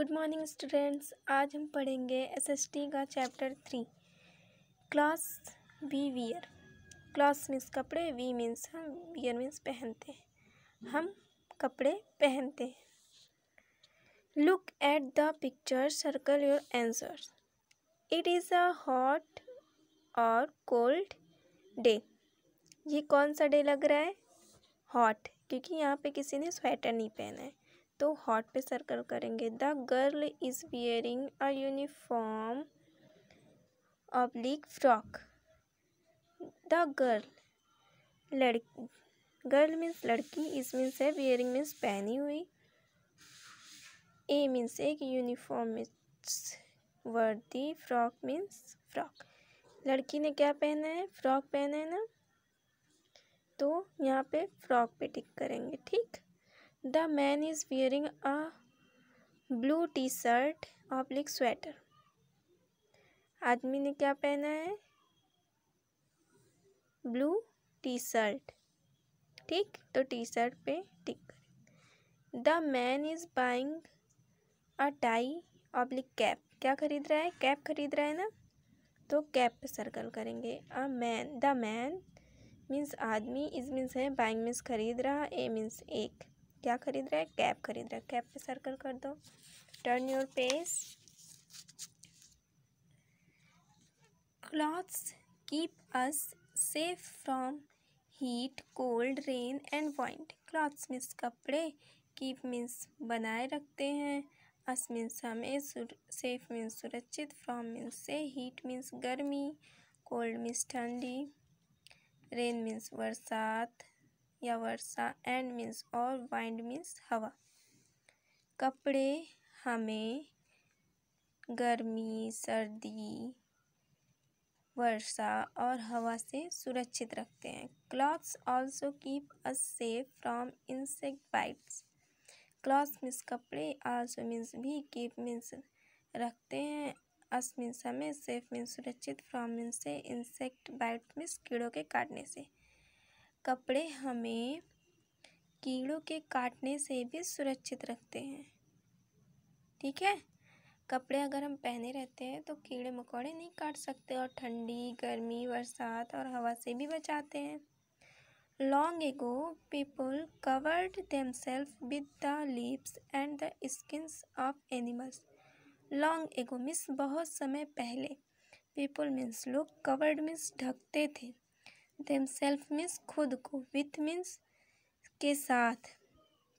good morning students आज हम पढ़ेंगे एसएसटी का chapter three clothes we wear clothes means कपड़े वी मीन्स हम वियर मीन्स पहनते हैं हम कपड़े पहनते हैं look at the picture circle your answer it is a hot और कोल्ड डे ये कौन सा डे लग रहा है हॉट क्योंकि यहाँ पे किसी ने स्वेटर नहीं पहना है तो हॉट पे सर्कल करेंगे the girl is wearing a uniform oblique frock the girl लड़की गर्ल मीन्स लड़की इस मीन्स है वियरिंग मीन्स पहनी हुई ए मीन्स एक यूनिफॉर्म मीन्स वर्दी फ्रॉक मीन्स फ्रॉक लड़की ने क्या पहना है फ्रॉक पहना है ना तो यहाँ पे फ्रॉक पे टिक करेंगे ठीक man is wearing a blue T shirt और oblique स्वेटर आदमी ने क्या पहना है ब्लू टी शर्ट ठीक तो टी शर्ट पे tick the man is buying a tie oblique cap क्या खरीद रहा है कैप खरीद रहा है ना तो कैप पे सर्कल करेंगे a man the man means आदमी इज मीन्स है बाइंग मीन्स खरीद रहा ए मीन्स एक क्या खरीद रहा है कैप खरीद रहा है कैप पे सर्कल कर दो turn your page clothes keep us safe from heat cold rain and wind clothes means कपड़े कीप मीन्स बनाए रखते हैं अस मीन्स हमें सेफ मीन्स सुरक्षित फ्रॉम मीन्स से हीट मीन्स गर्मी कोल्ड मीन्स ठंडी रेन मीन्स बरसात या वर्षा एंड मीन्स और वाइंड मीन्स हवा कपड़े हमें गर्मी सर्दी वर्षा और हवा से सुरक्षित रखते हैं clothes also keep us safe from insect bites clothes means कपड़े आल्सो मीन्स भी कीप मीन्स रखते हैं अस मीन्स हमें सेफ मीन्स सुरक्षित फ्रॉम मीन्स से इंसेक्ट बाइट मीन्स कीड़ों के काटने से कपड़े हमें कीड़ों के काटने से भी सुरक्षित रखते हैं ठीक है कपड़े अगर हम पहने रहते हैं तो कीड़े मकोड़े नहीं काट सकते और ठंडी गर्मी बरसात और हवा से भी बचाते हैं long ago people covered self with the leaves and the skins of animals long ago means बहुत समय पहले पीपल मीन्स लोग कवर्ड मीन्स ढकते थे सेल्फ मीन्स खुद को विथ मीन्स के साथ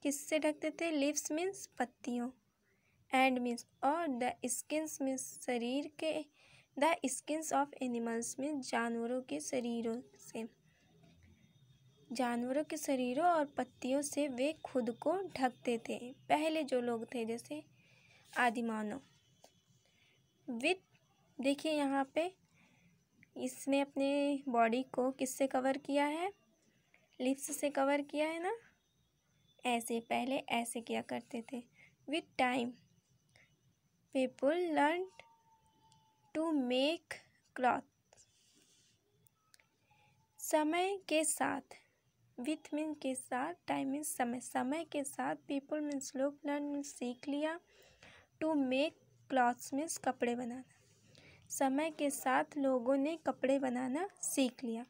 किससे ढकते थे लिप्स मीन्स पत्तियों एंड मीन्स और द स्किन्स मीन्स शरीर के the skins of animals means जानवरों के शरीरों से जानवरों के शरीरों और पत्तियों से वे खुद को ढकते थे पहले जो लोग थे जैसे आदिमानों विथ देखिए यहाँ पे इसने अपने बॉडी को किससे कवर किया है लिप्स से कवर किया है ना ऐसे पहले ऐसे किया करते थे with time people learn to make cloth समय के साथ विथ मीन के साथ टाइम मीन समय समय के साथ पीपुल मीन्स लोग लर्न मीन्स सीख लिया टू मेक क्लॉथ्स मीन्स कपड़े बनाना समय के साथ लोगों ने कपड़े बनाना सीख लिया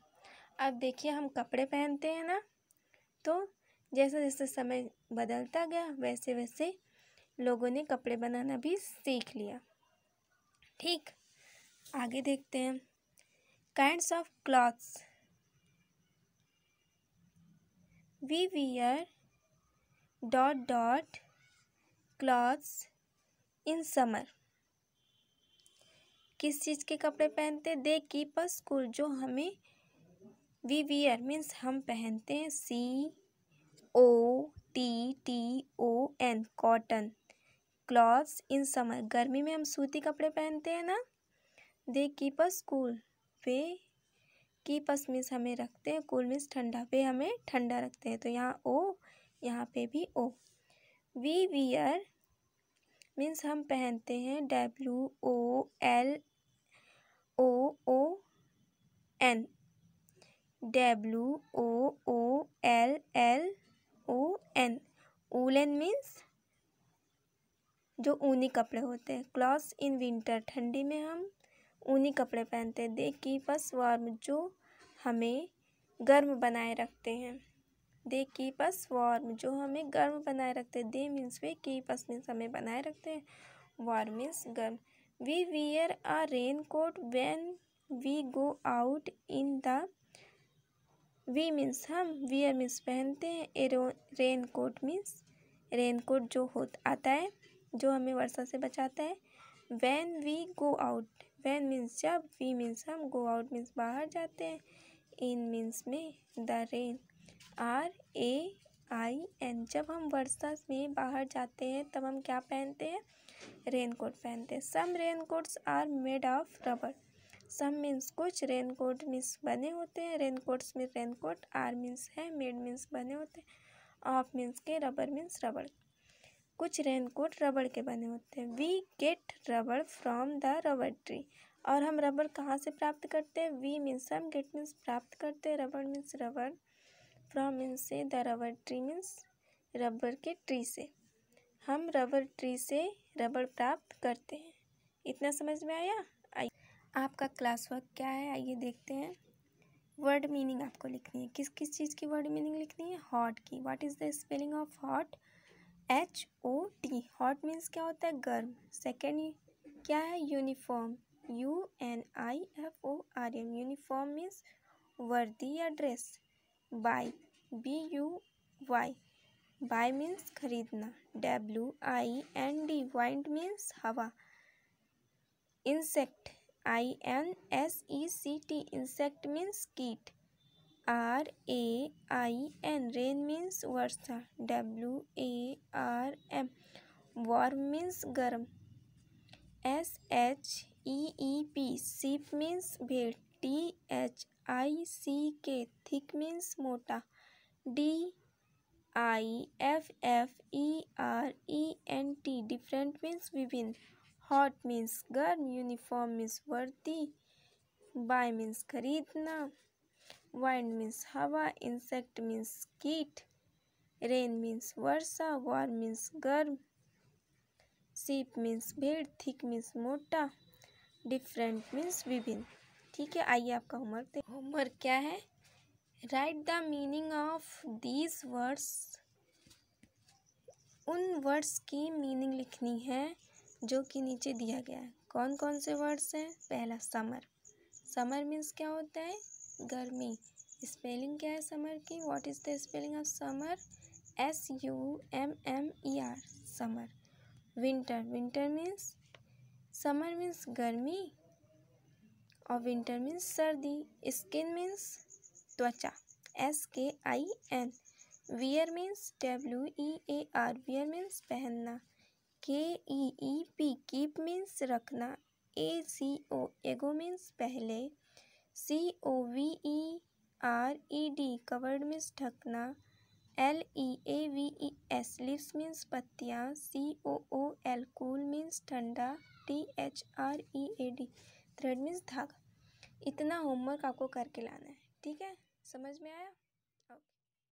अब देखिए हम कपड़े पहनते हैं ना तो जैसे जैसे समय बदलता गया वैसे वैसे लोगों ने कपड़े बनाना भी सीख लिया ठीक आगे देखते हैं kinds of clothes we wear dot dot clothes in summer किस चीज़ के कपड़े पहनते दे कीप अ कुल जो हमें वी वीयर मीन्स हम पहनते हैं C O T T O N cotton clothes in summer गर्मी में हम सूती कपड़े पहनते हैं ना दे कीप अ कूल वे कीप अस मीन्स हमें रखते हैं कूल मीन्स ठंडा वे हमें ठंडा रखते हैं तो यहाँ ओ यहाँ पे भी ओ वी वीयर मीन्स हम पहनते हैं W O L O O N W O O L L O N woollen means जो ऊनी कपड़े होते हैं क्लॉथ्स इन विंटर ठंडी में हम ऊनी कपड़े पहनते हैं दे की पस वार्म जो हमें गर्म बनाए रखते हैं दे की पस वार्म जो हमें गर्म बनाए रखते हैं दे मीन्स वे की पस मीन्स हमें बनाए रखते हैं वार्म मीन्स गर्म We wear a raincoat when we go out in the we means हम वियर मीन्स पहनते हैं एरो raincoat means raincoat जो हो आता है जो हमें वर्षा से बचाता है when we go out when means जब वी मीन्स हम गो आउट मीन्स बाहर जाते हैं इन मीन्स में the rain R A I N जब हम वर्षा में बाहर जाते हैं तब हम क्या पहनते हैं रेनकोट पहनते हैं some raincoats are made of rubber some means कुछ रेन कोट मीन्स बने होते हैं रेनकोट्स में रेनकोट आर मीन्स है मेड मीन्स बने होते हैं ऑफ मीन्स के रबर मीन्स रबड़ कुछ रेनकोट रबड़ के बने होते हैं वी गेट रबड़ फ्रॉम द रबर ट्री और हम रबड़ कहाँ से प्राप्त करते हैं वी मीन्स हम गेट मीन्स प्राप्त करते हैं रबड़ मीन्स रबड़ फ्रॉम मीन से the rubber tree means rubber के ट्री से हम रबर ट्री से रबर प्राप्त करते हैं इतना समझ में आया आइए आपका क्लास वर्क क्या है आइए देखते हैं वर्ड मीनिंग आपको लिखनी है किस किस चीज़ की वर्ड मीनिंग लिखनी है हॉट की what is the spelling of hot H O T hot means क्या होता है गर्म सेकेंड क्या है uniform U N I F O R M uniform means वर्दी या dress buy B U Y buy means खरीदना W I N D wind means हवा insect I N S E C T insect means कीट R A I N rain means वर्षा W A R M warm means गर्म S H means गर्म uniform means वर्दी buy means खरीदना wind means हवा insect means कीट rain means वर्षा war means गर्म सीप मीन्स भेड़ थिक मीन्स मोटा डिफरेंट मीन्स विभिन्न ठीक है आइए आपका होमवर्क होमवर्क क्या है write the meaning of these words उन वर्ड्स की मीनिंग लिखनी है जो कि नीचे दिया गया है कौन कौन से वर्ड्स हैं पहला समर समर मीन्स क्या होता है गर्मी स्पेलिंग क्या है समर की what is the spelling of summer S U M M E R summer winter winter means summer means गर्मी और विंटर मीन्स सर्दी स्किन मीन्स त्वचा S K I N wear means W E A R wear means पहनना K E E P keep means रखना A C O ago means पहले C O V E R E D covered means ढकना L E A V E S leaves means पत्तियाँ C O O L cool means ठंडा T H R E A D thread means धागा इतना homework आपको करके लाना है ठीक है समझ में आया